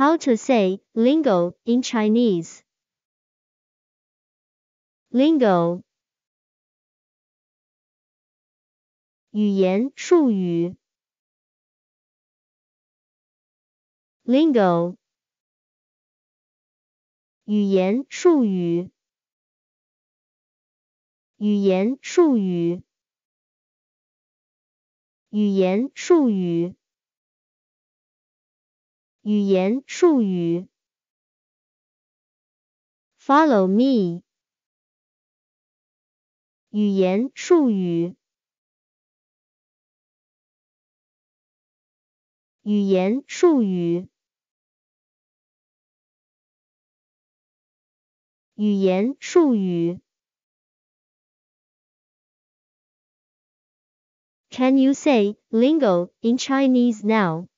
How to say lingo in Chinese. Lingo 语言术语 lingo 语言术语语言术语语言术语语言术语。Follow me。语言术语。语言术语。语言术语。Can you say lingo in Chinese now?